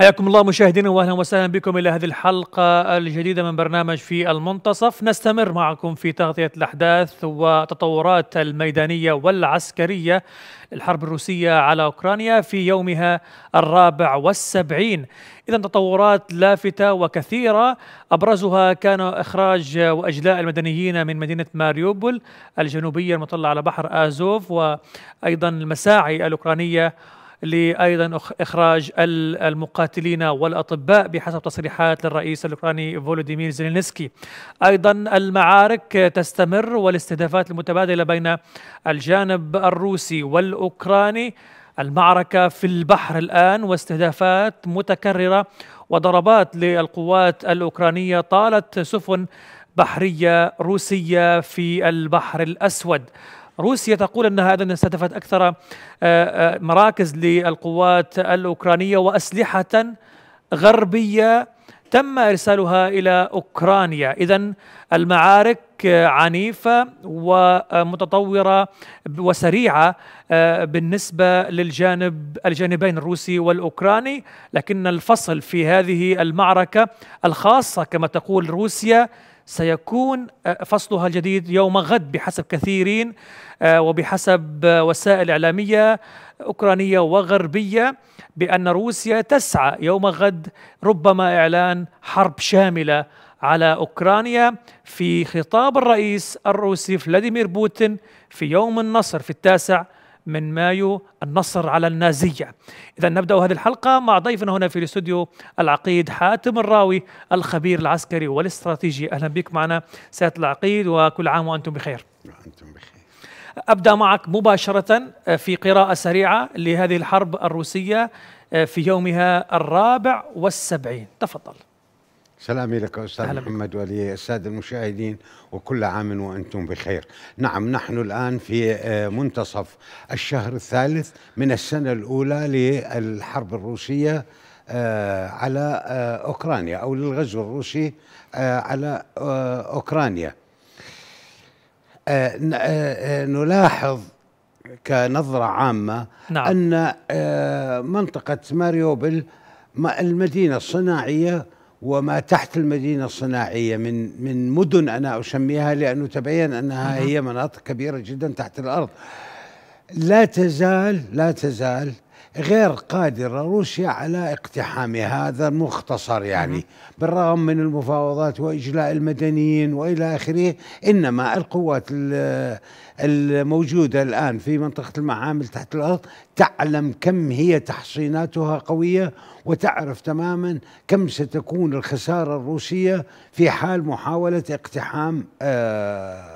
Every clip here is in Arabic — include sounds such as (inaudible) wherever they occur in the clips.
حياكم الله مشاهدينا واهلا وسهلا بكم الى هذه الحلقه الجديده من برنامج في المنتصف نستمر معكم في تغطيه الاحداث وتطورات الميدانيه والعسكريه الحرب الروسيه على اوكرانيا في يومها الرابع والسبعين اذا تطورات لافته وكثيره ابرزها كان اخراج واجلاء المدنيين من مدينه ماريوبول الجنوبيه المطله على بحر ازوف وايضا المساعي الاوكرانيه لأيضا إخراج المقاتلين والأطباء بحسب تصريحات للرئيس الأوكراني فولوديمير زيلينسكي أيضا المعارك تستمر والاستهدافات المتبادلة بين الجانب الروسي والأوكراني المعركة في البحر الآن واستهدافات متكررة وضربات للقوات الأوكرانية طالت سفن بحرية روسية في البحر الأسود روسيا تقول أنها أيضا استهدفت أكثر آه، آه، مراكز للقوات الأوكرانية وأسلحة غربية تم إرسالها إلى أوكرانيا إذا المعارك آه، عنيفة ومتطورة وسريعة بالنسبة للجانب الجانبين الروسي والأوكراني لكن الفصل في هذه المعركة الخاصة كما تقول روسيا سيكون آه، فصلها الجديد يوم غد بحسب كثيرين آه، وبحسب آه، وسائل إعلامية أوكرانية وغربية بأن روسيا تسعى يوم غد ربما إعلان حرب شاملة على أوكرانيا في خطاب الرئيس الروسي فلاديمير بوتين في يوم النصر في التاسع من مايو النصر على النازية إذا نبدأ هذه الحلقة مع ضيفنا هنا في الاستوديو العقيد حاتم الراوي الخبير العسكري والاستراتيجي أهلا بك معنا سيادة العقيد وكل عام وأنتم بخير وأنتم بخير ابدا معك مباشره آه، في قراءه سريعه لهذه الحرب الروسيه آه، في يومها الرابع والسبعين تفضل سلامي لك أستاذ محمد ولي السادة المشاهدين وكل عام وأنتم بخير نعم نحن الآن في آه، منتصف الشهر الثالث من السنة الأولى للحرب الروسية آه، على آه، أوكرانيا أو للغزو الروسي على أوكرانيا نلاحظ كنظرة عامة نعم. أن منطقة ماريوبل المدينة الصناعية وما تحت المدينه الصناعيه من من مدن انا اسميها لانه تبين انها هي مناطق كبيره جدا تحت الارض لا تزال لا تزال غير قادرة روسيا على اقتحام هذا المختصر يعني بالرغم من المفاوضات وإجلاء المدنيين وإلى آخره إنما القوات الموجودة الآن في منطقة المعامل تحت الأرض تعلم كم هي تحصيناتها قوية وتعرف تماما كم ستكون الخسارة الروسية في حال محاولة اقتحام آه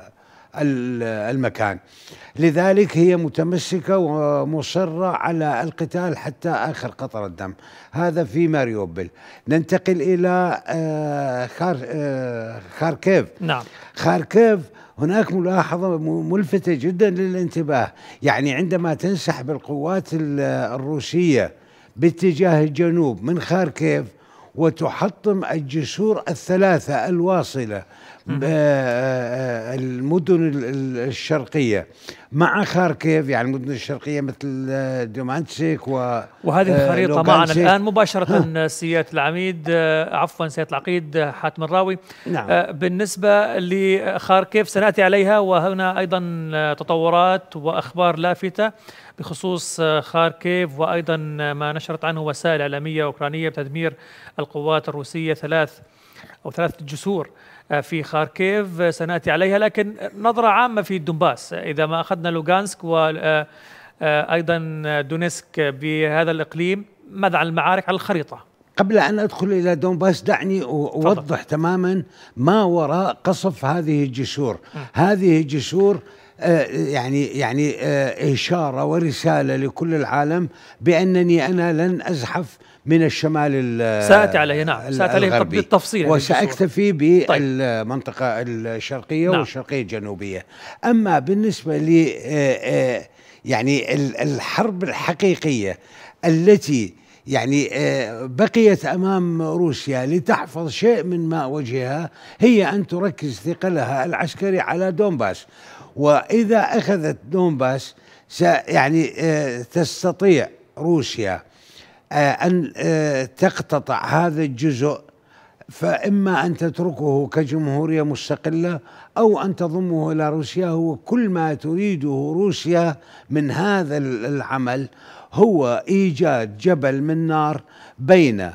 المكان لذلك هي متمسكة ومصرة على القتال حتى آخر قطر الدم هذا في ماريوبل ننتقل إلى آه، آه، خاركيف نعم خاركيف هناك ملاحظة ملفتة جدا للانتباه يعني عندما تنسحب القوات الروسية باتجاه الجنوب من خاركيف وتحطم الجسور الثلاثة الواصلة آه، المدن الشرقية مع خاركيف يعني المدن الشرقية مثل آه، دومانتسك و وهذه آه، الخريطة معنا الآن مباشرة (laughs) سيادة العميد عفوا سيادة العقيد حاتم الراوي نعم. بالنسبة لخاركيف سنأتي عليها وهنا أيضا تطورات وأخبار لافتة بخصوص آه، خاركيف وأيضا آه، ما نشرت عنه وسائل إعلامية أوكرانية بتدمير القوات الروسية ثلاث أو ثلاث جسور آه، في خاركيف سنأتي عليها لكن نظرة عامة في دونباس إذا ما أخذنا لوغانسك وأيضا دونيسك بهذا الإقليم ماذا عن المعارك على الخريطة؟ قبل أن أدخل إلى دونباس دعني أوضح تماما ما وراء قصف هذه الجسور هذه الجسور آه، يعني يعني آه، إشارة ورسالة لكل العالم بأنني أنا لن أزحف من الشمال سأتي عليه نعم سأتي عليه بالتفصيل يعني وسأكتفي طيب. بالمنطقة طيب. الشرقية نعم. والشرقية الجنوبية أما بالنسبة ل آه، يعني الحرب الحقيقية التي يعني بقيت امام روسيا لتحفظ شيء من ماء وجهها هي ان تركز ثقلها العسكري على دونباس وإذا أخذت دونباس يعني آه، تستطيع روسيا آه، أن آه، تقتطع هذا الجزء فإما أن تتركه كجمهورية مستقلة أو أن تضمه إلى روسيا هو كل ما تريده روسيا من هذا العمل هو إيجاد جبل من نار بين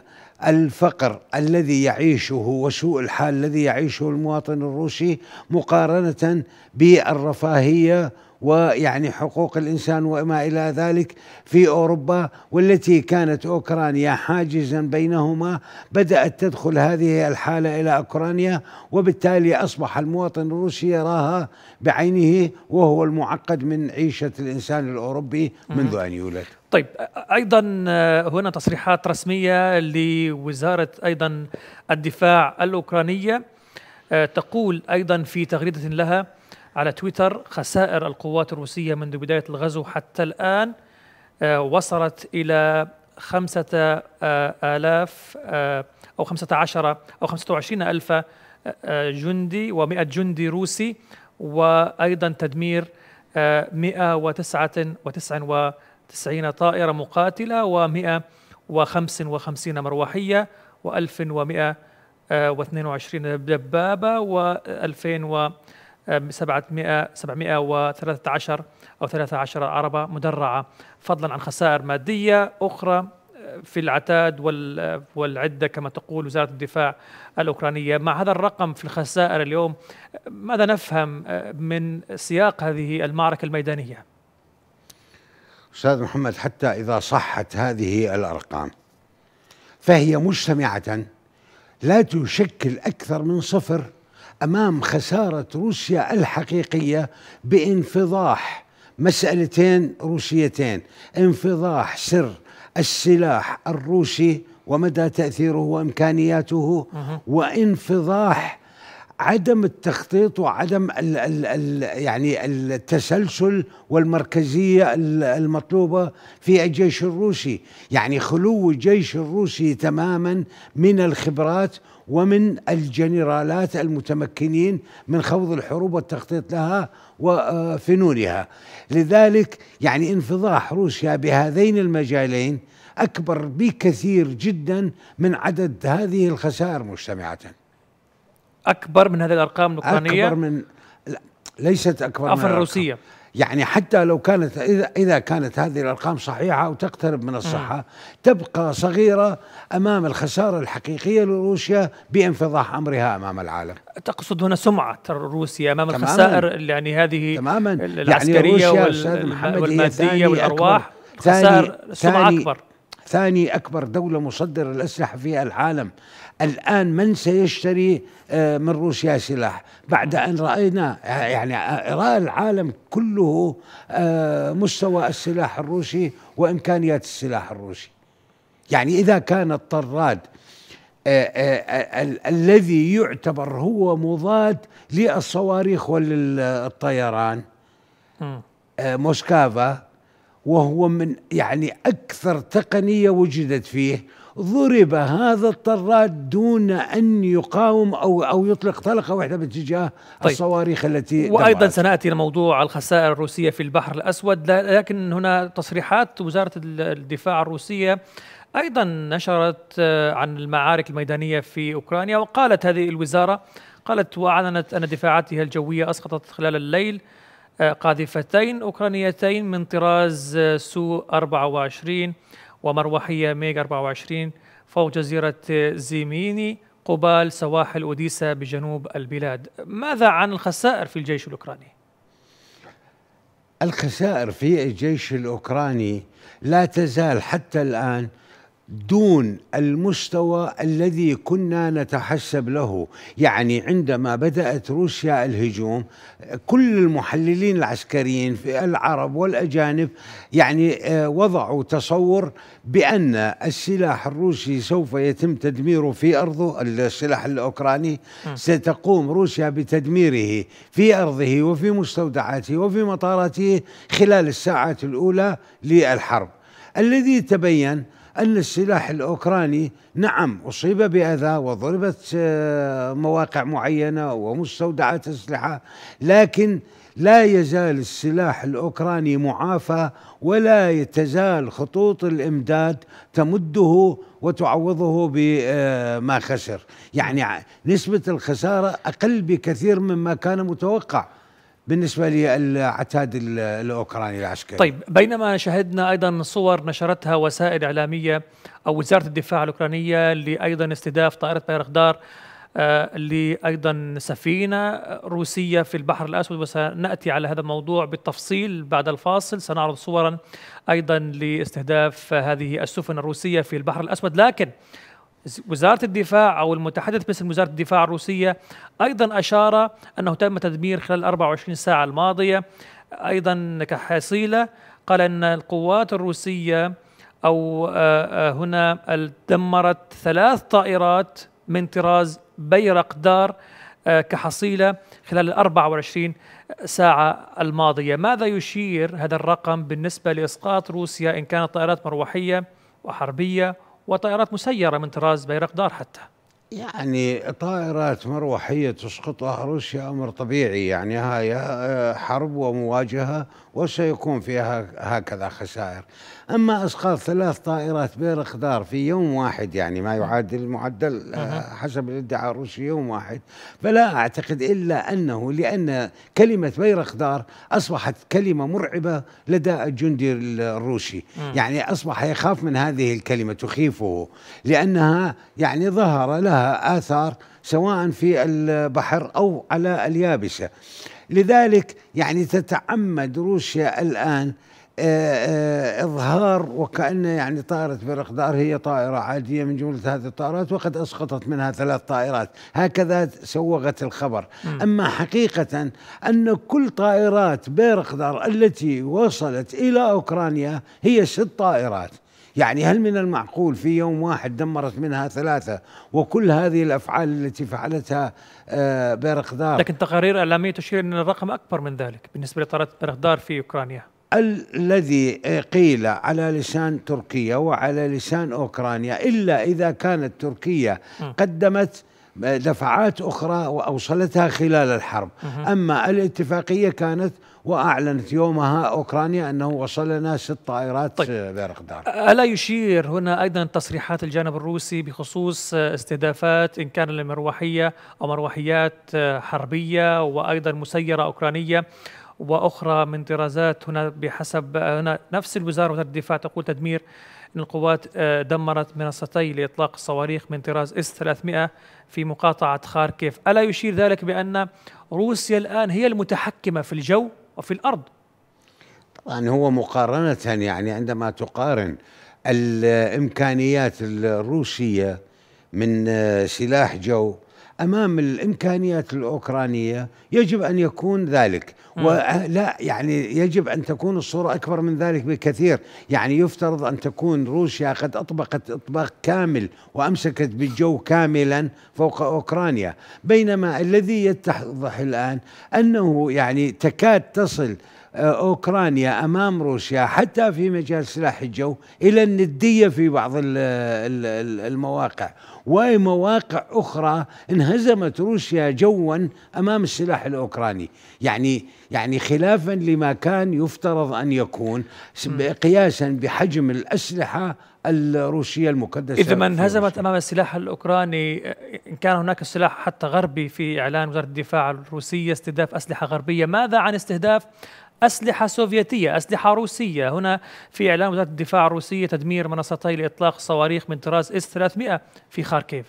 الفقر الذي يعيشه وسوء الحال الذي يعيشه المواطن الروسي مقارنه بالرفاهيه ويعني حقوق الانسان وما الى ذلك في اوروبا والتي كانت اوكرانيا حاجزا بينهما بدات تدخل هذه الحاله الى اوكرانيا وبالتالي اصبح المواطن الروسي يراها بعينه وهو المعقد من عيشه الانسان الاوروبي منذ ان يولد. طيب ايضا آه، هنا تصريحات رسميه لوزاره ايضا الدفاع الاوكرانيه آه، تقول ايضا في تغريده لها على تويتر خسائر القوات الروسية منذ بداية الغزو حتى الآن آه، وصلت إلى خمسة آه، آلاف آه، أو خمسة عشر أو خمسة وعشرين ألف جندي ومئة جندي روسي وأيضا تدمير مئة وتسعة وتسعة وتسعين طائرة ومئة وخمس وخمسين مروحيه وألف ومئة واثنين وعشرين دبابه وألفين و2000 700 713 أو 13 عربة مدرعة فضلا عن خسائر مادية أخرى آه، في العتاد والعدة كما تقول وزارة الدفاع الأوكرانية مع هذا الرقم في الخسائر اليوم ماذا نفهم آه، من سياق هذه المعركة الميدانية؟ أستاذ محمد حتى إذا صحت هذه الأرقام فهي مجتمعة لا تشكل أكثر من صفر امام خساره روسيا الحقيقيه بانفضاح مسالتين روسيتين انفضاح سر السلاح الروسي ومدى تاثيره وامكانياته وانفضاح عدم التخطيط وعدم ال ال ال يعني التسلسل والمركزيه المطلوبه في الجيش الروسي، يعني خلو الجيش الروسي تماما من الخبرات ومن الجنرالات المتمكنين من خوض الحروب والتخطيط لها وفنونها آه، لذلك يعني انفضاح روسيا بهذين المجالين أكبر بكثير جدا من عدد هذه الخسائر مجتمعة أكبر من هذه الأرقام الأوكرانية؟ أكبر من ليست أكبر من الروسية يعني حتى لو كانت إذا, إذا كانت هذه الأرقام صحيحة أو تقترب من الصحة تبقى صغيرة أمام الخسارة الحقيقية لروسيا بانفضاح أمرها أمام العالم تقصد هنا سمعة روسيا أمام تماماً الخسائر يعني هذه تماما يعني العسكرية يعني وال والمادية والأرواح خسائر سمعة أكبر ثاني أكبر دولة مصدر الأسلحة في العالم الآن من سيشتري آه، من روسيا سلاح بعد أن رأينا يعني رأى العالم كله آه، مستوى السلاح الروسي وإمكانيات السلاح الروسي يعني إذا كان الطراد آه، الذي يعتبر هو مضاد للصواريخ وللطيران موسكافا وهو من يعني أكثر تقنية وجدت فيه ضرب هذا الطراد دون ان يقاوم او او يطلق طلقه واحده باتجاه طيب. الصواريخ التي وايضا دمعت. سناتي لموضوع الخسائر الروسيه في البحر الاسود لكن هنا تصريحات وزاره الدفاع الروسيه ايضا نشرت آه، عن المعارك الميدانيه في اوكرانيا وقالت هذه الوزاره قالت واعلنت ان دفاعاتها الجويه اسقطت خلال الليل آه، قاذفتين اوكرانيتين من طراز آه، سو 24 ومروحية ميغ 24 فوق جزيرة زيميني قبال سواحل أوديسا بجنوب البلاد ماذا عن الخسائر في الجيش الأوكراني؟ الخسائر في الجيش الأوكراني لا تزال حتى الآن دون المستوى الذي كنا نتحسب له يعني عندما بدأت روسيا الهجوم كل المحللين العسكريين في العرب والأجانب يعني آه، وضعوا تصور بأن السلاح الروسي سوف يتم تدميره في أرضه السلاح الأوكراني ستقوم روسيا بتدميره في أرضه وفي مستودعاته وفي مطاراته خلال الساعات الأولى للحرب الذي تبين أن السلاح الأوكراني نعم أصيب بأذى وضربت آه، مواقع معينة ومستودعات أسلحة لكن لا يزال السلاح الأوكراني معافى ولا تزال خطوط الإمداد تمده وتعوضه بما آه، خسر يعني نسبة الخسارة أقل بكثير مما كان متوقع بالنسبه للعتاد الاوكراني العسكري. طيب بينما شهدنا ايضا صور نشرتها وسائل اعلاميه او وزاره الدفاع الاوكرانيه لايضا استهداف طائره بايرغدار آه لايضا سفينه روسيه في البحر الاسود وسناتي على هذا الموضوع بالتفصيل بعد الفاصل سنعرض صورا ايضا لاستهداف هذه السفن الروسيه في البحر الاسود لكن وزارة الدفاع أو المتحدث باسم وزارة الدفاع الروسية أيضا أشار أنه تم تدمير خلال 24 ساعة الماضية أيضا كحصيلة قال أن القوات الروسية أو آه، آه، هنا دمرت ثلاث طائرات من طراز بيرقدار آه، كحصيلة خلال 24 ساعة الماضية ماذا يشير هذا الرقم بالنسبة لإسقاط روسيا إن كانت طائرات مروحية وحربية وطائرات مسيرة من طراز بيرقدار حتى يعني طائرات مروحية تسقطها روسيا أمر طبيعي يعني هاي آه، حرب ومواجهة وسيكون فيها هكذا خسائر أما إسقاط ثلاث طائرات بيرقدار في يوم واحد يعني ما يعادل معدل آه، حسب الادعاء الروسي يوم واحد فلا أعتقد إلا أنه لأن كلمة بيرقدار أصبحت كلمة مرعبة لدى الجندي الروسي يعني أصبح يخاف من هذه الكلمة تخيفه لأنها يعني ظهر لها آثار سواء في البحر او على اليابسه لذلك يعني تتعمد روسيا الآن آه، آه، إظهار وكأنه يعني طائرة برقدار هي طائرة عادية من جملة هذه الطائرات وقد أسقطت منها ثلاث طائرات هكذا سوغت الخبر م. أما حقيقة أن كل طائرات بيرقدار التي وصلت إلى أوكرانيا هي ست طائرات يعني هل من المعقول في يوم واحد دمرت منها ثلاثة وكل هذه الأفعال التي فعلتها آه، بيرقدار لكن تقارير إعلامية تشير أن الرقم أكبر من ذلك بالنسبة لطائرات بيرقدار في أوكرانيا الذي آه، قيل على لسان تركيا وعلى لسان أوكرانيا إلا إذا كانت تركيا قدمت آه، دفعات أخرى وأوصلتها خلال الحرب أما الاتفاقية كانت واعلنت يومها اوكرانيا انه وصلنا ست طائرات طيب. بيرقدار الا يشير هنا ايضا تصريحات الجانب الروسي بخصوص استهدافات ان كان المروحيه او مروحيات حربيه وايضا مسيره اوكرانيه واخرى من طرازات هنا بحسب هنا نفس الوزاره وزاره الدفاع تقول تدمير ان القوات دمرت منصتي لاطلاق الصواريخ من طراز اس 300 في مقاطعه خاركيف، الا يشير ذلك بان روسيا الان هي المتحكمه في الجو وفي الارض طبعا هو مقارنه يعني عندما تقارن الامكانيات الروسيه من سلاح جو امام الامكانيات الاوكرانيه يجب ان يكون ذلك ولا يعني يجب ان تكون الصوره اكبر من ذلك بكثير يعني يفترض ان تكون روسيا قد اطبقت اطباق كامل وامسكت بالجو كاملا فوق اوكرانيا بينما الذي يتضح الان انه يعني تكاد تصل آه، أوكرانيا أمام روسيا حتى في مجال سلاح الجو إلى الندية في بعض المواقع ومواقع أخرى انهزمت روسيا جوا أمام السلاح الأوكراني يعني يعني خلافا لما كان يفترض أن يكون قياسا بحجم الأسلحة الروسية المكدسة إذا ما انهزمت أمام السلاح الأوكراني إن كان هناك سلاح حتى غربي في إعلان وزارة الدفاع الروسية استهداف أسلحة غربية ماذا عن استهداف أسلحة سوفيتية أسلحة روسية هنا في إعلان وزارة الدفاع الروسية تدمير منصتي لإطلاق صواريخ من طراز إس 300 في خاركيف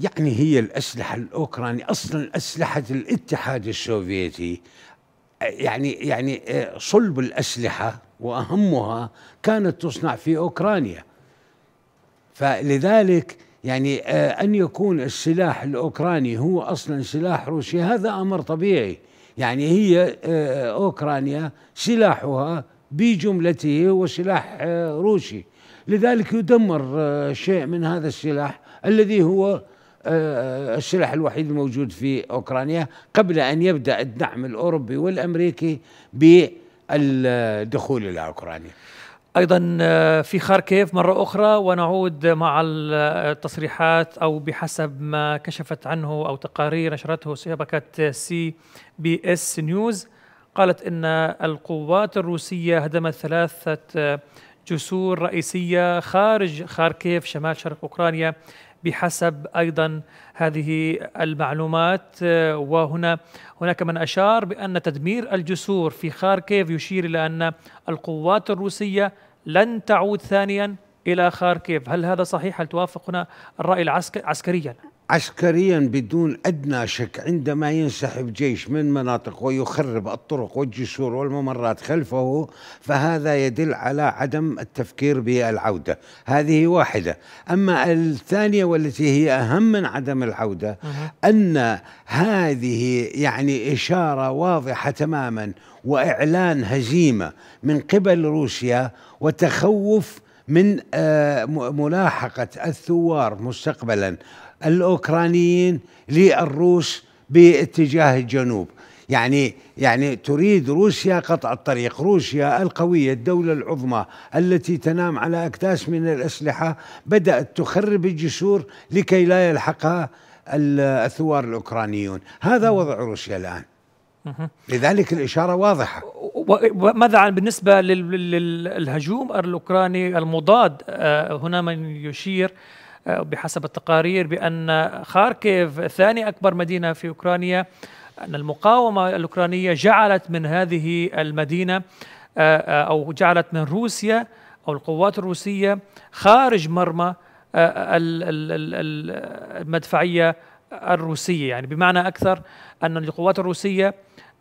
يعني هي الأسلحة الأوكرانية أصلا أسلحة الاتحاد السوفيتي يعني يعني آه، صلب الأسلحة وأهمها كانت تصنع في أوكرانيا فلذلك يعني آه، أن يكون السلاح الأوكراني هو أصلا سلاح روسي هذا أمر طبيعي يعني هي آه، أوكرانيا سلاحها بجملته هو سلاح آه، روسي لذلك يدمر آه، شيء من هذا السلاح الذي هو السلاح الوحيد الموجود في أوكرانيا قبل أن يبدأ الدعم الأوروبي والأمريكي بالدخول إلى أوكرانيا ايضا آه، في خاركيف مره اخرى ونعود مع التصريحات او بحسب ما كشفت عنه او تقارير نشرته شبكه سي بي اس نيوز قالت ان القوات الروسيه هدمت ثلاثه آه، جسور رئيسيه خارج خاركيف شمال شرق اوكرانيا بحسب ايضا هذه المعلومات آه، وهنا هناك من اشار بان تدمير الجسور في خاركيف يشير الى ان القوات الروسيه لن تعود ثانيا الى خاركيف، هل هذا صحيح؟ هل توافق هنا الراي العسكري عسكريا؟ عسكريا بدون أدنى شك عندما ينسحب جيش من مناطق ويخرب الطرق والجسور والممرات خلفه فهذا يدل على عدم التفكير بالعودة هذه واحدة أما الثانية والتي هي أهم من عدم العودة أن هذه يعني إشارة واضحة تماما وإعلان هزيمة من قبل روسيا وتخوف من آه، ملاحقة الثوار مستقبلا الاوكرانيين للروس باتجاه الجنوب يعني يعني تريد روسيا قطع الطريق روسيا القوية الدولة العظمى التي تنام على أكتاس من الأسلحة بدأت تخرب الجسور لكي لا يلحقها الثوار الأوكرانيون هذا وضع روسيا الآن لذلك الإشارة واضحة ماذا عن بالنسبة للهجوم الأوكراني المضاد آه، هنا من يشير آه، بحسب التقارير بأن خاركيف ثاني أكبر مدينة في أوكرانيا أن المقاومة الأوكرانية جعلت من هذه المدينة آه، آه، أو جعلت من روسيا أو القوات الروسية خارج مرمى المدفعية الروسية يعني بمعنى أكثر أن القوات الروسية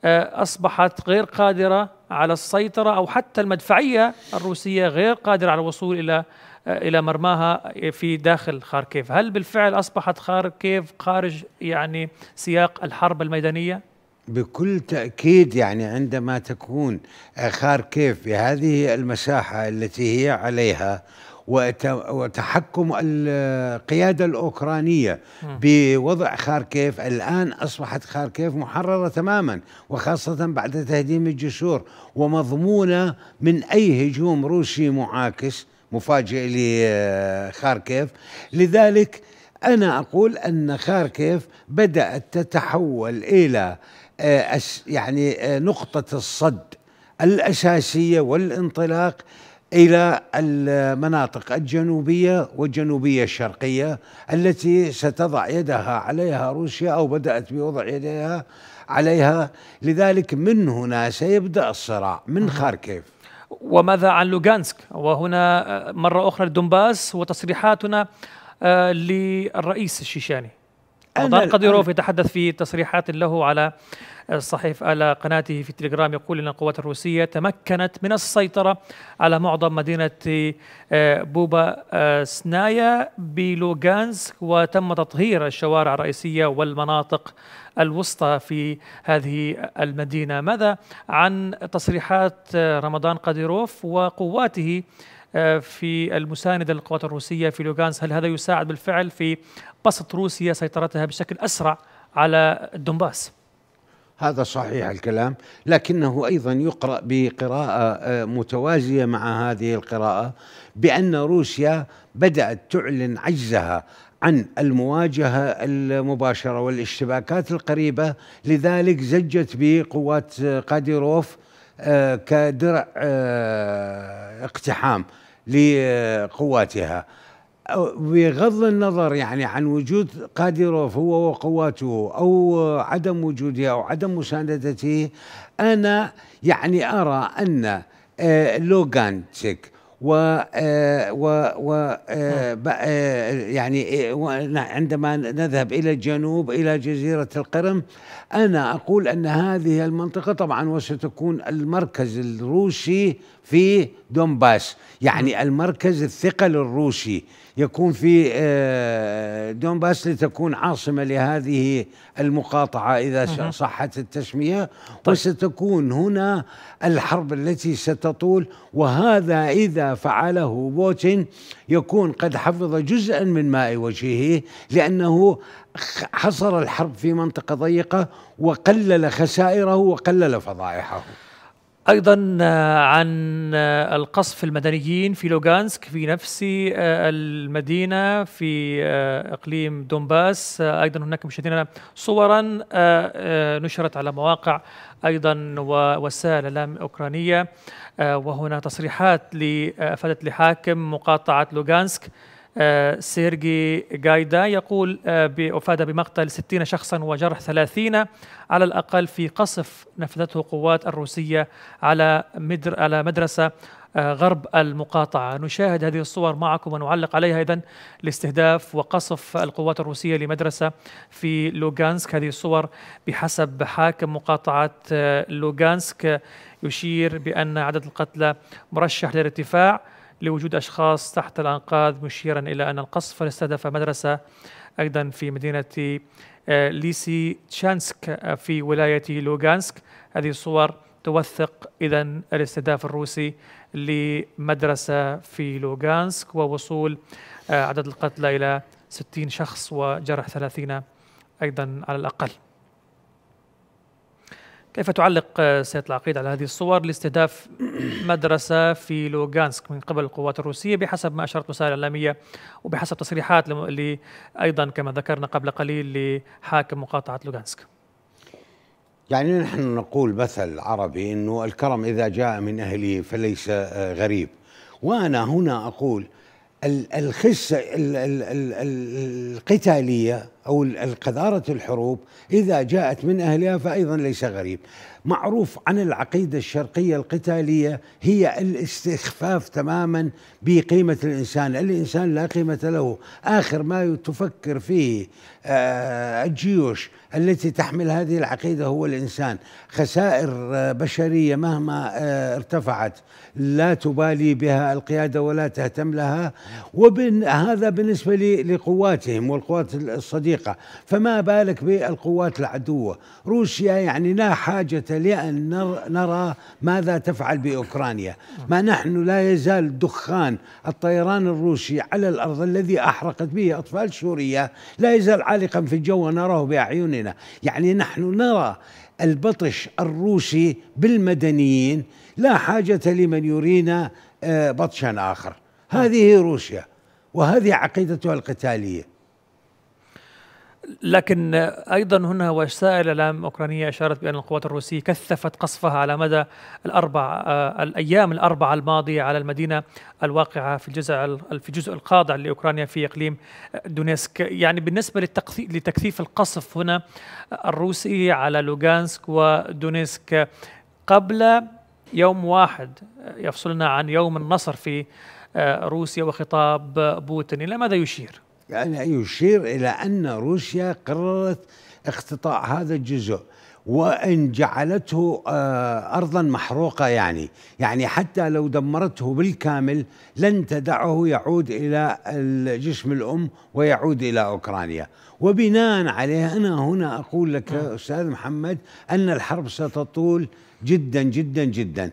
أصبحت غير قادرة على السيطرة أو حتى المدفعية الروسية غير قادرة على الوصول إلى آه، إلى مرماها آه، في داخل خاركيف هل بالفعل أصبحت خاركيف خارج يعني سياق الحرب الميدانية؟ بكل تأكيد يعني عندما تكون آه، خاركيف بهذه المساحة التي هي عليها وتحكم القيادة الأوكرانية بوضع خاركيف الآن أصبحت خاركيف محررة تماما وخاصة بعد تهديم الجسور ومضمونة من أي هجوم روسي معاكس مفاجئ لخاركيف لذلك أنا أقول أن خاركيف بدأت تتحول إلى آه، يعني آه، نقطة الصد الأساسية والانطلاق إلى المناطق الجنوبية والجنوبية الشرقية التي ستضع يدها عليها روسيا أو بدأت بوضع يدها عليها لذلك من هنا سيبدأ الصراع من خاركيف وماذا عن لوغانسك وهنا آه، مرة أخرى دونباس وتصريحاتنا آه، للرئيس الشيشاني رمضان قديروف يتحدث في تصريحات له على الصحيف على قناته في التليجرام يقول ان القوات الروسيه تمكنت من السيطره على معظم مدينه آه، بوبا آه، سنايا بلوغانسك وتم تطهير الشوارع الرئيسيه والمناطق الوسطى في هذه المدينه ماذا عن تصريحات آه، رمضان قديروف وقواته في المساندة للقوات الروسية في لوغانس هل هذا يساعد بالفعل في بسط روسيا سيطرتها بشكل أسرع على الدنباس؟ هذا صحيح الكلام لكنه أيضا يقرأ بقراءة آه، متوازية مع هذه القراءة بأن روسيا بدأت تعلن عجزها عن المواجهة المباشرة والاشتباكات القريبة لذلك زجت بقوات آه، قاديروف آه، كدرع اقتحام لقواتها بغض النظر يعني عن وجود قادروف هو وقواته او عدم وجوده او عدم مساندته انا يعني ارى ان آه، لوغان آه، و و آه، آه، يعني، إيه، و يعني عندما نذهب الى الجنوب الى جزيره القرم انا اقول ان هذه المنطقه طبعا وستكون المركز الروسي في دونباس يعني المركز الثقل الروسي يكون في آه، دونباس لتكون عاصمة لهذه المقاطعة إذا صحت التسمية طيب. وستكون هنا الحرب التي ستطول وهذا إذا فعله بوتين يكون قد حفظ جزءا من ماء وجهه لأنه حصر الحرب في منطقة ضيقة وقلل خسائره وقلل فضائحه ايضا آه، عن آه، القصف المدنيين في لوغانسك في نفس آه، المدينه في اقليم دونباس ايضا هناك مشاهدينا صورا نشرت على مواقع ايضا ووسائل الاعلام الاوكرانيه وهنا تصريحات لافادت لحاكم مقاطعه لوغانسك آه، سيرجي جايدا يقول آه، أفاد بمقتل 60 شخصا وجرح 30 على الأقل في قصف نفذته قوات الروسية على مدر على مدرسة آه، غرب المقاطعة نشاهد هذه الصور معكم ونعلق عليها إذن لاستهداف وقصف القوات الروسية لمدرسة في لوغانسك هذه الصور بحسب حاكم مقاطعة لوغانسك يشير بأن عدد القتلى مرشح للارتفاع لوجود أشخاص تحت الأنقاض مشيرا إلى أن القصف استهدف مدرسة أيضا في مدينة آه، ليسي تشانسك آه، في ولاية لوغانسك هذه الصور توثق إذا الاستهداف الروسي لمدرسة في لوغانسك ووصول آه، عدد القتلى إلى 60 شخص وجرح 30 أيضا على الأقل كيف تعلق آه، سيد العقيد على هذه الصور لاستهداف (clears throat) مدرسة في لوغانسك من قبل القوات الروسية بحسب ما أشرت وسائل إعلامية وبحسب تصريحات اللي أيضا كما ذكرنا قبل قليل لحاكم مقاطعة لوغانسك يعني نحن نقول مثل عربي أنه الكرم إذا جاء من أهله فليس آه، غريب وأنا هنا أقول الخسة القتالية أو القذارة الحروب إذا جاءت من أهلها فأيضا ليس غريب معروف عن العقيدة الشرقية القتالية هي الاستخفاف تماما بقيمة الإنسان الإنسان لا قيمة له آخر ما تفكر فيه آه، الجيوش التي تحمل هذه العقيدة هو الإنسان خسائر آه، بشرية مهما آه، ارتفعت لا تبالي بها القيادة ولا تهتم لها وهذا بالنسبة لقواتهم والقوات الصديقة فما بالك بالقوات العدوة روسيا يعني لا حاجة لأن نرى ماذا تفعل بأوكرانيا ما نحن لا يزال دخان الطيران الروسي على الأرض الذي أحرقت به أطفال سوريا لا يزال عالقا في الجو ونراه بأعيننا علينا يعني نحن نرى البطش الروسي بالمدنيين لا حاجة لمن يرينا آه، بطشا آخر هذه روسيا وهذه عقيدتها القتالية لكن ايضا هنا وسائل اعلام اوكرانيه اشارت بان القوات الروسيه كثفت قصفها على مدى الاربع آه، الايام الاربعه الماضيه على المدينه الواقعه في الجزء في الجزء الخاضع لاوكرانيا في اقليم دونيسك، يعني بالنسبه لتكثيف القصف هنا الروسي على لوغانسك ودونيسك قبل يوم واحد يفصلنا عن يوم النصر في آه، روسيا وخطاب بوتين الى ماذا يشير؟ يعني يشير إلى أن روسيا قررت اقتطاع هذا الجزء وان جعلته آه، ارضا محروقه يعني يعني حتى لو دمرته بالكامل لن تدعه يعود الى الجسم الام ويعود الى اوكرانيا وبناء عليه انا هنا اقول لك نعم. استاذ محمد ان الحرب ستطول جدا جدا جدا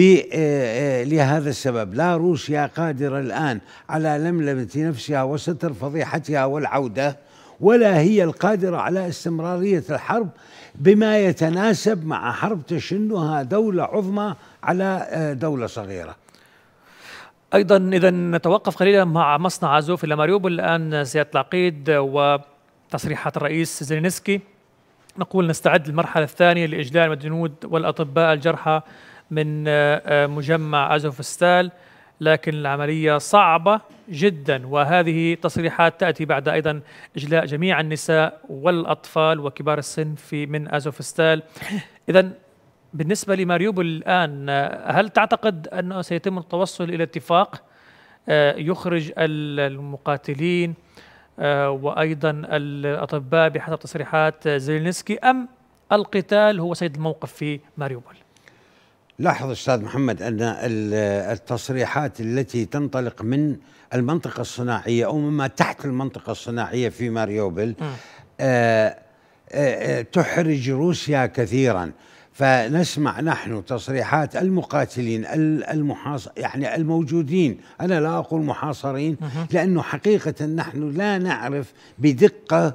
آه، آه، لهذا السبب لا روسيا قادرة الآن على لملمة نفسها وستر فضيحتها والعودة ولا هي القادرة على استمرارية الحرب بما يتناسب مع حرب تشنها دولة عظمى على آه، دولة صغيرة ايضا اذا نتوقف قليلا مع مصنع عزوف الى ماريوبول الان سياده العقيد وتصريحات الرئيس زيلينسكي نقول نستعد للمرحله الثانيه لاجلاء الجنود والاطباء الجرحى من آه، آه، مجمع أزوفستال لكن العملية صعبة جدا وهذه تصريحات تأتي بعد أيضا إجلاء جميع النساء والأطفال وكبار السن في من أزوفستال إذا بالنسبة لماريوبول الآن هل تعتقد أنه سيتم التوصل إلى اتفاق آه، يخرج المقاتلين وأيضا الأطباء بحسب تصريحات زيلينسكي أم القتال هو سيد الموقف في ماريوبول لاحظ استاذ محمد ان التصريحات التي تنطلق من المنطقه الصناعيه او مما تحت المنطقه الصناعيه في ماريوبل آه، آه، آه، تحرج روسيا كثيرا فنسمع نحن تصريحات المقاتلين المحاص يعني الموجودين انا لا اقول محاصرين لانه حقيقه نحن لا نعرف بدقه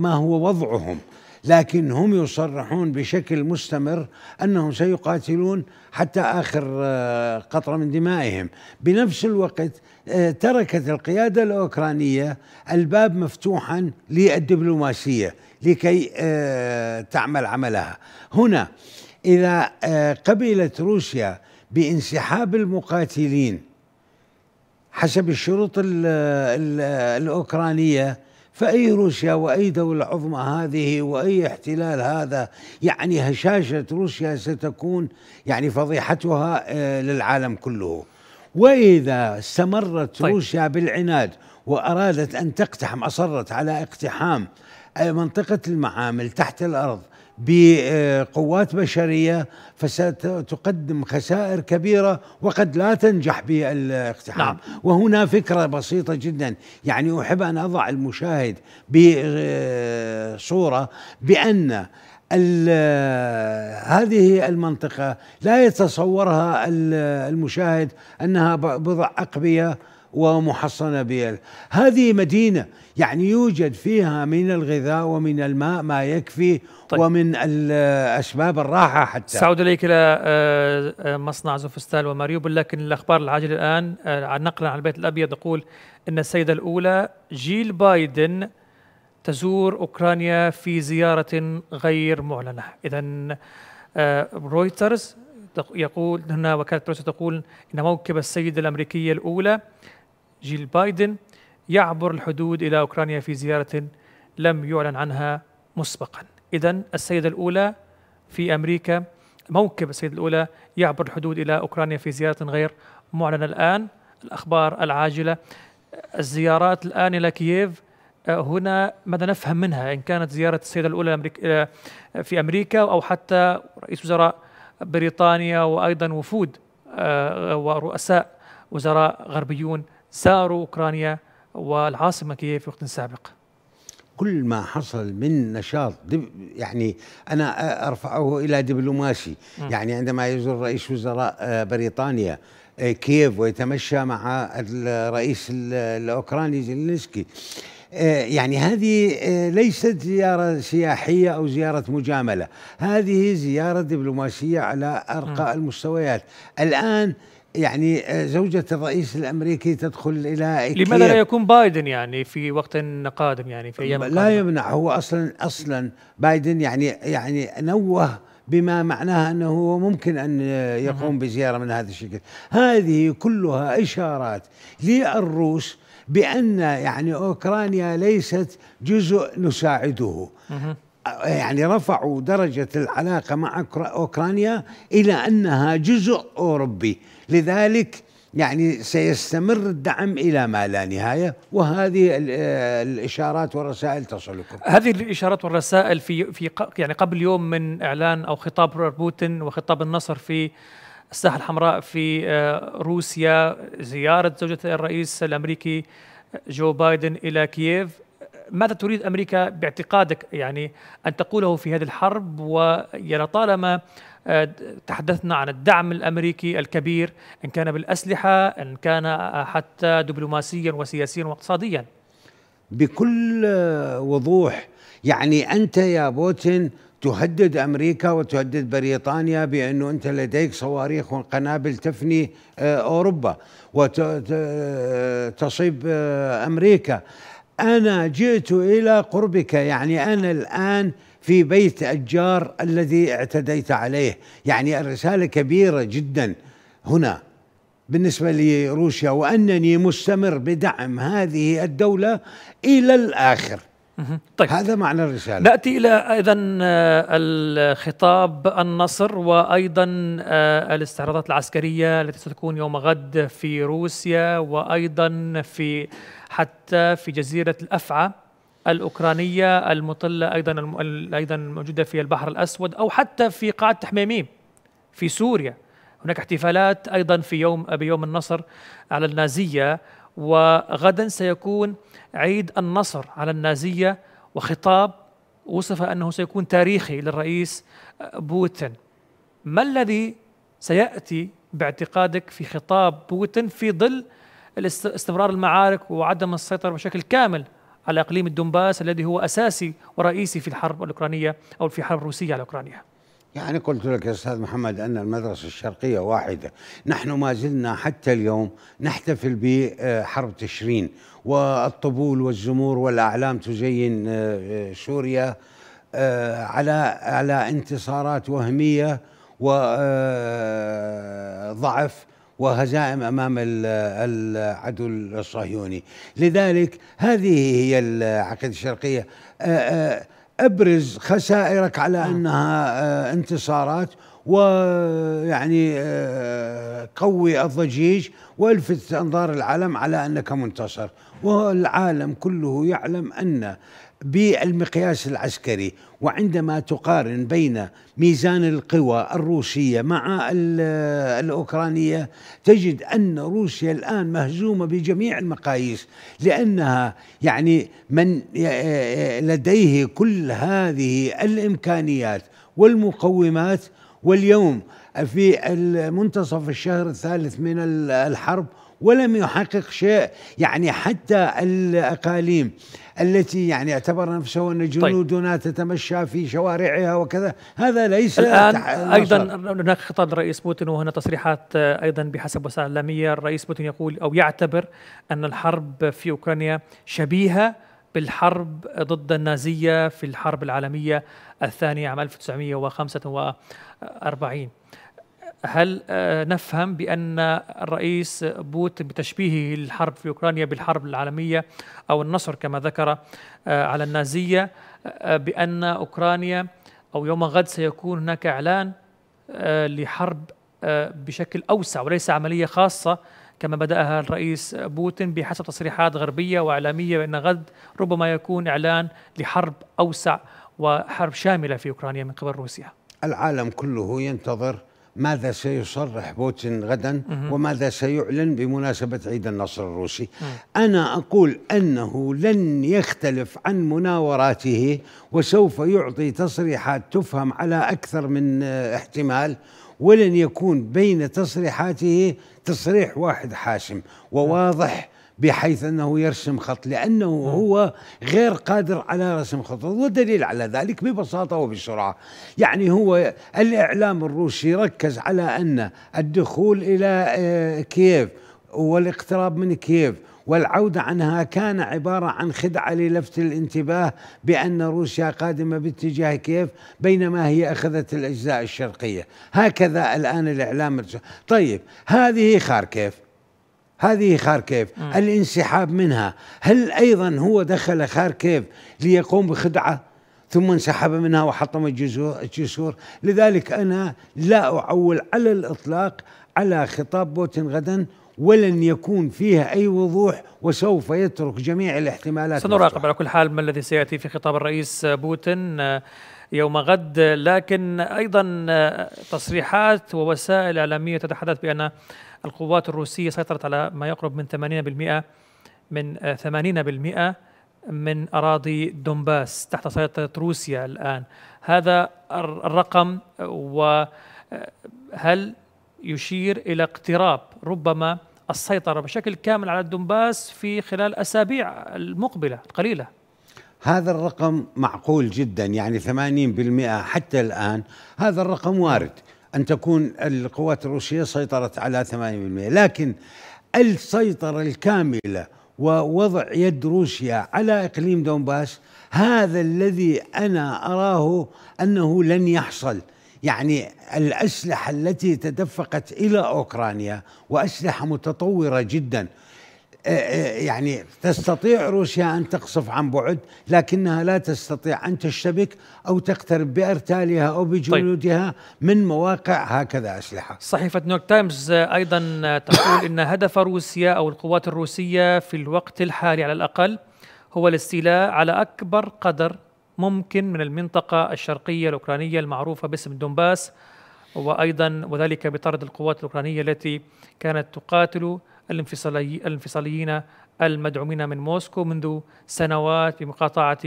ما هو وضعهم لكن هم يصرحون بشكل مستمر انهم سيقاتلون حتى اخر آه، قطره من دمائهم بنفس الوقت آه، تركت القياده الاوكرانيه الباب مفتوحا للدبلوماسيه لكي آه، تعمل عملها هنا اذا قبلت روسيا بانسحاب المقاتلين حسب الشروط الاوكرانيه فأي روسيا وأي دولة عظمى هذه وأي احتلال هذا يعني هشاشة روسيا ستكون يعني فضيحتها آه، للعالم كله وإذا استمرت طيب. روسيا بالعناد وأرادت أن تقتحم أصرت على اقتحام آه، منطقة المعامل تحت الأرض بقوات بشريه فستقدم خسائر كبيره وقد لا تنجح بالاقتحام نعم. وهنا فكره بسيطه جدا يعني احب ان اضع المشاهد بصوره بان هذه المنطقة لا يتصورها المشاهد أنها بضع أقبية ومحصنة بيل هذه مدينة يعني يوجد فيها من الغذاء ومن الماء ما يكفي طيب. ومن أسباب الراحة حتى سأعود إليك إلى آه، آه، مصنع زوفستال وماريوبل لكن الأخبار العاجلة الآن آه، نقلا عن البيت الأبيض يقول أن السيدة الأولى جيل بايدن تزور أوكرانيا في زيارة غير معلنة إذا رويترز يقول هنا وكالة رويترز تقول أن موكب السيدة الأمريكية الأولى جيل بايدن يعبر الحدود إلى أوكرانيا في زيارة لم يعلن عنها مسبقا إذا السيدة الأولى في أمريكا موكب السيدة الأولى يعبر الحدود إلى أوكرانيا في زيارة غير معلنة الآن الأخبار العاجلة الزيارات الآن إلى كييف آه، هنا ماذا نفهم منها إن كانت زيارة السيدة الأولى آه، في أمريكا أو حتى رئيس وزراء بريطانيا وأيضا وفود آه، ورؤساء وزراء غربيون ساروا أوكرانيا والعاصمة كييف في وقت سابق كل ما حصل من نشاط يعني أنا أرفعه إلى دبلوماسي م. يعني عندما يزور رئيس وزراء آه، بريطانيا آه، كييف ويتمشى مع الرئيس الأوكراني زيلينسكي آه، يعني هذه ليست زيارة سياحية أو زيارة مجاملة هذه زيارة دبلوماسية على أرقى المستويات الآن يعني آه، زوجة الرئيس الأمريكي تدخل إلى إيكيا لماذا لا يكون بايدن يعني في وقت قادم يعني في أيام لا يمنع هو أصلا أصلا بايدن يعني يعني نوه بما معناه أنه هو ممكن أن آه، يقوم بزيارة من هذا الشكل هذه كلها إشارات للروس بأن يعني أوكرانيا ليست جزء نساعده يعني رفعوا درجة العلاقة مع أوكرانيا إلى أنها جزء أوروبي لذلك يعني سيستمر الدعم الى ما لا نهايه وهذه آه، الاشارات والرسائل تصلكم. هذه الاشارات والرسائل في في يعني قبل يوم من اعلان او خطاب بوتين وخطاب النصر في الساحه الحمراء في آه، روسيا زياره زوجة الرئيس الامريكي جو بايدن الى كييف ماذا تريد امريكا باعتقادك يعني ان تقوله في هذه الحرب ولطالما يعني آه، تحدثنا عن الدعم الامريكي الكبير ان كان بالاسلحه ان كان حتى دبلوماسيا وسياسيا واقتصاديا بكل وضوح يعني انت يا بوتين تهدد امريكا وتهدد بريطانيا بانه انت لديك صواريخ وقنابل تفني آه، اوروبا وتصيب آه، امريكا انا جئت الى قربك يعني انا الان في بيت الجار الذي اعتديت عليه يعني الرسالة كبيرة جدا هنا بالنسبة لروسيا وأنني مستمر بدعم هذه الدولة إلى الآخر طيب. هذا معنى الرسالة نأتي إلى أيضا آه، الخطاب النصر وأيضا آه، الاستعراضات العسكرية التي ستكون يوم غد في روسيا وأيضا في حتى في جزيرة الأفعى الأوكرانية المطلة أيضا أيضا موجودة في البحر الأسود أو حتى في قاعة حميميم في سوريا هناك احتفالات أيضا في يوم بيوم النصر على النازية وغدا سيكون عيد النصر على النازية وخطاب وصف أنه سيكون تاريخي للرئيس بوتين ما الذي سيأتي باعتقادك في خطاب بوتين في ظل استمرار المعارك وعدم السيطرة بشكل كامل على اقليم الدنباس الذي هو اساسي ورئيسي في الحرب الاوكرانيه او في الحرب الروسيه على اوكرانيا. يعني قلت لك يا استاذ محمد ان المدرسه الشرقيه واحده، نحن ما زلنا حتى اليوم نحتفل بحرب تشرين والطبول والزمور والاعلام تزين آه، آه، سوريا آه، على على انتصارات وهميه وضعف وهزائم امام العدو الصهيوني لذلك هذه هي العقيده الشرقيه ابرز خسائرك على نعم. انها انتصارات ويعني قوي الضجيج والفت انظار العالم على انك منتصر والعالم كله يعلم ان بالمقياس العسكري وعندما تقارن بين ميزان القوى الروسيه مع الاوكرانيه تجد ان روسيا الان مهزومه بجميع المقاييس لانها يعني من لديه كل هذه الامكانيات والمقومات واليوم في منتصف الشهر الثالث من الحرب ولم يحقق شيء يعني حتى الأقاليم التي يعني اعتبر نفسه أن طيب. جنودنا طيب. تتمشى في شوارعها وكذا هذا ليس الآن أيضا هناك خطاب للرئيس بوتين وهنا تصريحات أيضا بحسب وسائل إعلامية الرئيس بوتين يقول أو يعتبر أن الحرب في أوكرانيا شبيهة بالحرب ضد النازية في الحرب العالمية الثانية عام 1945 هل آه، نفهم بأن الرئيس بوتين بتشبيهه الحرب في أوكرانيا بالحرب العالمية أو النصر كما ذكر آه، على النازية آه، بأن أوكرانيا أو يوم غد سيكون هناك إعلان لحرب بشكل أوسع وليس عملية خاصة كما بدأها الرئيس بوتين بحسب تصريحات غربية وإعلامية بأن غد ربما يكون إعلان لحرب أوسع وحرب شاملة في أوكرانيا من قبل روسيا العالم كله ينتظر ماذا سيصرح بوتين غدا وماذا سيعلن بمناسبة عيد النصر الروسي أنا أقول أنه لن يختلف عن مناوراته وسوف يعطي تصريحات تفهم على أكثر من آه، احتمال ولن يكون بين تصريحاته تصريح واحد حاسم وواضح بحيث أنه يرسم خط لأنه هو غير قادر على رسم خط والدليل على ذلك ببساطة وبسرعة يعني هو الإعلام الروسي ركز على أن الدخول إلى آه، كييف والاقتراب من كييف والعودة عنها كان عبارة عن خدعة للفت الانتباه بأن روسيا قادمة باتجاه كيف بينما هي أخذت الأجزاء الشرقية هكذا الآن الإعلام طيب هذه خاركيف هذه خاركيف الانسحاب منها هل أيضا هو دخل خاركيف ليقوم بخدعة ثم انسحب منها وحطم الجسور لذلك أنا لا أعول على الإطلاق على خطاب بوتين غدا ولن يكون فيها أي وضوح وسوف يترك جميع الاحتمالات سنراقب على كل حال ما الذي سيأتي في خطاب الرئيس بوتين آه، يوم غد لكن أيضا آه، تصريحات ووسائل إعلامية تتحدث بأن القوات الروسية سيطرت على ما يقرب من 80% من 80% آه، من أراضي دونباس تحت سيطرة روسيا الآن هذا الرقم وهل آه، يشير إلى اقتراب ربما السيطرة بشكل كامل على الدنباس في خلال أسابيع المقبلة القليلة هذا الرقم معقول جدا يعني 80% حتى الآن هذا الرقم وارد أن تكون القوات الروسية سيطرت على 8% لكن السيطرة الكاملة ووضع يد روسيا على إقليم دونباس هذا الذي أنا أراه أنه لن يحصل يعني الأسلحة التي تدفقت إلى أوكرانيا وأسلحة متطورة جداً آه، آه، يعني تستطيع روسيا أن تقصف عن بعد لكنها لا تستطيع أن تشتبك أو تقترب بأرتالها أو بجنودها طيب. من مواقع هكذا أسلحة صحيفة نيويورك تايمز أيضا تقول أن هدف روسيا أو القوات الروسية في الوقت الحالي على الأقل هو الاستيلاء على أكبر قدر ممكن من المنطقة الشرقية الأوكرانية المعروفة باسم دونباس وأيضا وذلك بطرد القوات الأوكرانية التي كانت تقاتل الانفصالي الانفصاليين المدعومين من موسكو منذ سنوات بمقاطعة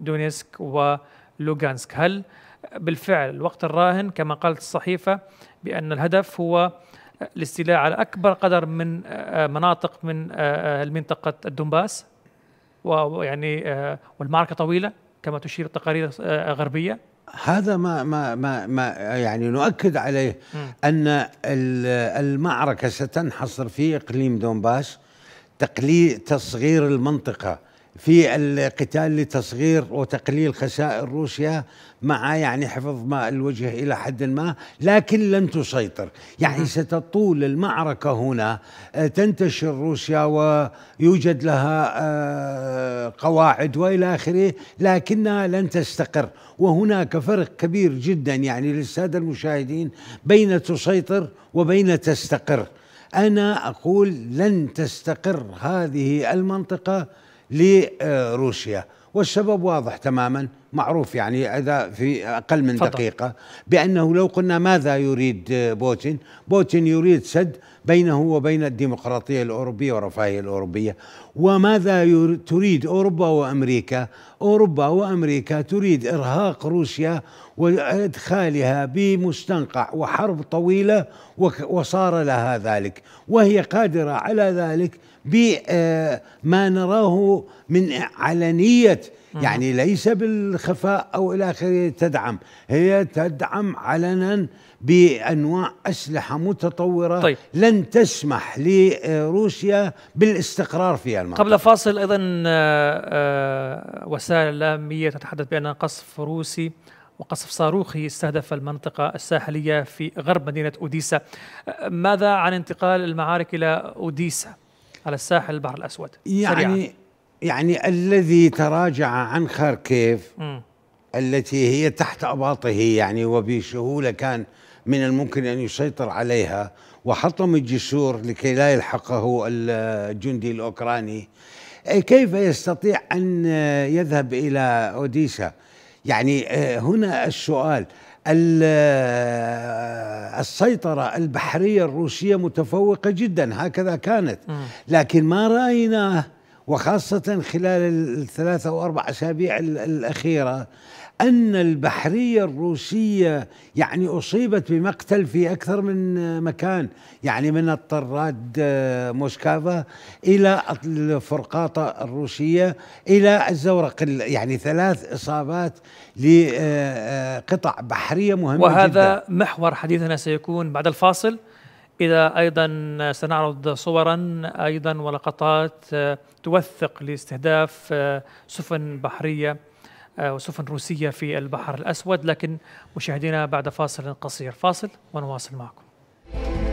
دونيسك ولوغانسك هل بالفعل الوقت الراهن كما قالت الصحيفة بأن الهدف هو الاستيلاء على أكبر قدر من آه، مناطق من آه، المنطقة الدنباس ويعني آه، والمعركة طويلة كما تشير التقارير الغربية هذا ما ما ما, ما يعني نؤكد عليه م. ان المعركه ستنحصر في اقليم دونباس تصغير المنطقه في القتال لتصغير وتقليل خسائر روسيا مع يعني حفظ ماء الوجه الى حد ما لكن لن تسيطر يعني ستطول المعركه هنا آه، تنتشر روسيا ويوجد لها آه، قواعد والى اخره لكنها لن تستقر وهناك فرق كبير جدا يعني للساده المشاهدين بين تسيطر وبين تستقر انا اقول لن تستقر هذه المنطقه لروسيا والسبب واضح تماما معروف يعني هذا في اقل من فضل. دقيقه بانه لو قلنا ماذا يريد بوتين؟ بوتين يريد سد بينه وبين الديمقراطيه الاوروبيه والرفاهيه الاوروبيه وماذا تريد اوروبا وامريكا؟ اوروبا وامريكا تريد ارهاق روسيا وادخالها بمستنقع وحرب طويله وصار لها ذلك وهي قادره على ذلك بما آه، نراه من علنيه يعني ليس بالخفاء أو إلى آخره تدعم هي تدعم علنا بأنواع أسلحة متطورة طيب. لن تسمح لروسيا بالاستقرار في المنطقة قبل فاصل أيضا آه، آه، وسائل الاعلاميه تتحدث بأن قصف روسي وقصف صاروخي استهدف المنطقة الساحلية في غرب مدينة أوديسا آه، ماذا عن انتقال المعارك إلى أوديسا على الساحل البحر الأسود يعني سريعة. يعني الذي تراجع عن خاركيف م. التي هي تحت أباطه يعني وبسهولة كان من الممكن أن يسيطر عليها وحطم الجسور لكي لا يلحقه الجندي الأوكراني كيف يستطيع أن يذهب إلى أوديسا يعني آه، هنا السؤال آه، السيطرة البحرية الروسية متفوقة جدا هكذا كانت لكن ما رأيناه وخاصة خلال الثلاثة أو أربع أسابيع الأخيرة أن البحرية الروسية يعني أصيبت بمقتل في أكثر من مكان يعني من الطراد آه، موسكافا إلى الفرقاطة الروسية إلى الزورق يعني ثلاث إصابات لقطع آه، آه، بحرية مهمة وهذا جدا. محور حديثنا سيكون بعد الفاصل إذا أيضا سنعرض صورا أيضا ولقطات آه، توثق لاستهداف آه، سفن بحرية آه، وسفن روسية في البحر الأسود لكن مشاهدينا بعد فاصل قصير فاصل ونواصل معكم